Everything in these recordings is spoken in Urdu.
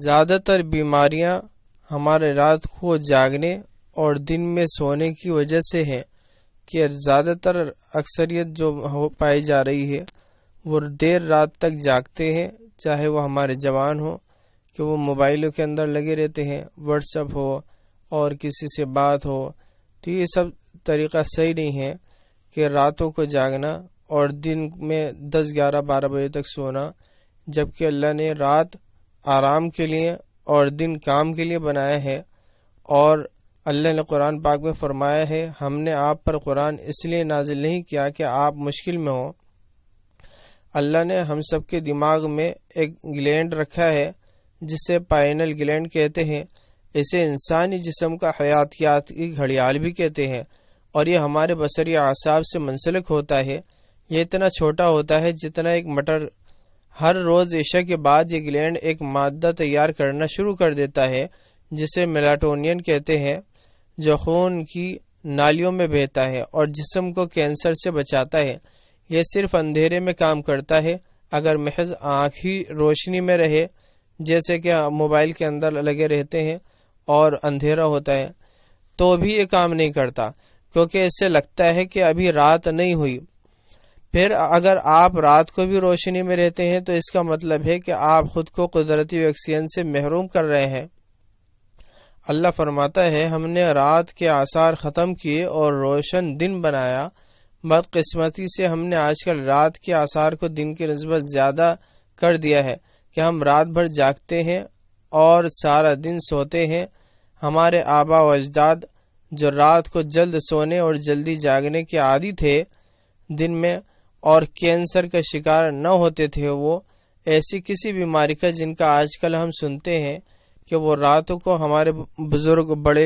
زیادہ تر بیماریاں ہمارے رات کو جاگنے اور دن میں سونے کی وجہ سے ہیں کہ زیادہ تر اکثریت جو ہو پائی جا رہی ہے وہ دیر رات تک جاگتے ہیں چاہے وہ ہمارے جوان ہوں کہ وہ موبائلوں کے اندر لگے رہتے ہیں واٹس اپ ہو اور کسی سے بات ہو تو یہ سب طریقہ صحیح نہیں ہے کہ راتوں کو جاگنا اور دن میں دس گیارہ بارہ بجے تک سونا جبکہ اللہ نے رات آرام کے لیے اور دن کام کے لیے بنایا ہے اور اللہ نے قرآن پاک میں فرمایا ہے ہم نے آپ پر قرآن اس لیے نازل نہیں کیا کہ آپ مشکل میں ہوں اللہ نے ہم سب کے دماغ میں ایک گلینڈ رکھا ہے جسے پائنل گلینڈ کہتے ہیں اسے انسانی جسم کا حیاتیات کی گھڑیال بھی کہتے ہیں اور یہ ہمارے بصری اعصاب سے منسلک ہوتا ہے یہ اتنا چھوٹا ہوتا ہے جتنا ایک مٹر ہر روز عشاء کے بعد یہ گلینڈ ایک مادہ تیار کرنا شروع کر دیتا ہے جسے میلاٹونین کہتے ہیں جو خون کی نالیوں میں بہتا ہے اور جسم کو کینسر سے بچاتا ہے یہ صرف اندھیرے میں کام کرتا ہے اگر محض آنکھ ہی روشنی میں رہے جیسے کہ موبائل کے اندر لگے رہتے ہیں اور اندھیرا ہوتا ہے تو بھی یہ کام نہیں کرتا کیونکہ اس سے لگتا ہے کہ ابھی رات نہیں ہوئی پھر اگر آپ رات کو بھی روشنی میں رہتے ہیں تو اس کا مطلب ہے کہ آپ خود کو قدرتی ویکسین سے محروم کر رہے ہیں اللہ فرماتا ہے ہم نے رات کے آثار ختم کیے اور روشن دن بنایا بدقسمتی سے ہم نے آج کل رات کے آثار کو دن کی نسبت زیادہ کر دیا ہے کہ ہم رات بھر جاگتے ہیں اور سارا دن سوتے ہیں ہمارے آبا و اجداد جو رات کو جلد سونے اور جلدی جاگنے کے عادی تھے دن میں اور کینسر کا شکار نہ ہوتے تھے وہ ایسی کسی بیماری کا جن کا آج کل ہم سنتے ہیں کہ وہ راتوں کو ہمارے بزرگ بڑے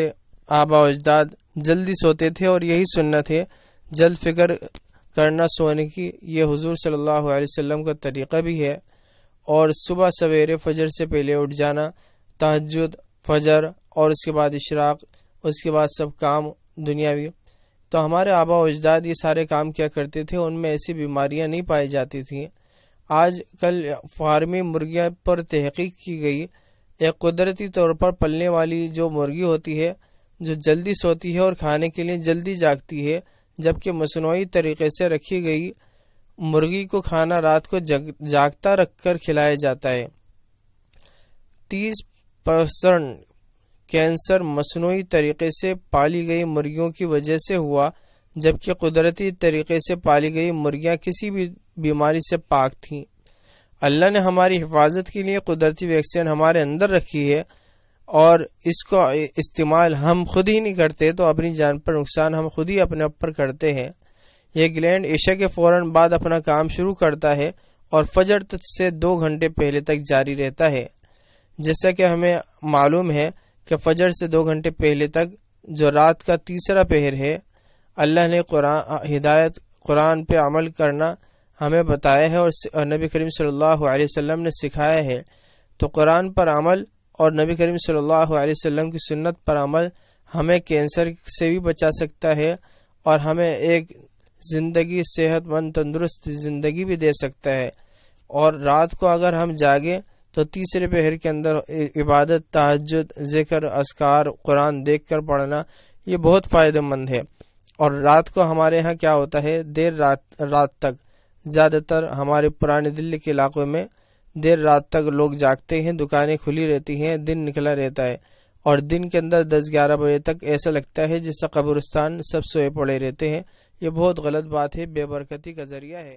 آبا اجداد جلدی سوتے تھے اور یہی سننا تھے جلد فکر کرنا سونے کی یہ حضور صلی اللہ علیہ وسلم کا طریقہ بھی ہے اور صبح سویرے فجر سے پہلے اٹھ جانا تہجد فجر اور اس کے بعد اشراق اس کے بعد سب کام دنیاوی تو ہمارے آبا و اجداد یہ سارے کام کیا کرتے تھے ان میں ایسی بیماریاں نہیں پائی جاتی تھیں آج کل فارمی مرغیاں پر تحقیق کی گئی ایک قدرتی طور پر پلنے والی جو مرغی ہوتی ہے جو جلدی سوتی ہے اور کھانے کے لیے جلدی جاگتی ہے جبکہ مصنوعی طریقے سے رکھی گئی مرغی کو کھانا رات کو جاگتا رکھ کر کھلایا جاتا ہے تیس پرسنٹ کینسر مصنوعی طریقے سے پالی گئی مرغیوں کی وجہ سے ہوا جبکہ قدرتی طریقے سے پالی گئی مرغیاں کسی بھی بیماری سے پاک تھیں اللہ نے ہماری حفاظت کے لیے قدرتی ویکسین ہمارے اندر رکھی ہے اور اس کو استعمال ہم خود ہی نہیں کرتے تو اپنی جان پر نقصان ہم خود ہی اپنے اوپر کرتے ہیں یہ گلینڈ ایشا کے فوراً بعد اپنا کام شروع کرتا ہے اور فجر سے دو گھنٹے پہلے تک جاری رہتا ہے جیسا کہ ہمیں معلوم ہے کہ فجر سے دو گھنٹے پہلے تک جو رات کا تیسرا پہر ہے اللہ نے قرآن ہدایت قرآن پہ عمل کرنا ہمیں بتایا ہے اور نبی کریم صلی اللہ علیہ وسلم نے سکھایا ہے تو قرآن پر عمل اور نبی کریم صلی اللہ علیہ وسلم کی سنت پر عمل ہمیں کینسر سے بھی بچا سکتا ہے اور ہمیں ایک زندگی صحت مند تندرست زندگی بھی دے سکتا ہے اور رات کو اگر ہم جاگیں تو تیسرے پہر کے اندر عبادت تہجد ذکر اسکار قرآن دیکھ کر پڑھنا یہ بہت فائدہ مند ہے اور رات کو ہمارے ہاں کیا ہوتا ہے دیر رات رات تک زیادہ تر ہمارے پرانے دلی کے علاقوں میں دیر رات تک لوگ جاگتے ہیں دکانیں کھلی رہتی ہیں دن نکلا رہتا ہے اور دن کے اندر دس گیارہ بجے تک ایسا لگتا ہے جس سے قبرستان سب سوئے پڑے رہتے ہیں یہ بہت غلط بات ہے بے برکتی کا ذریعہ ہے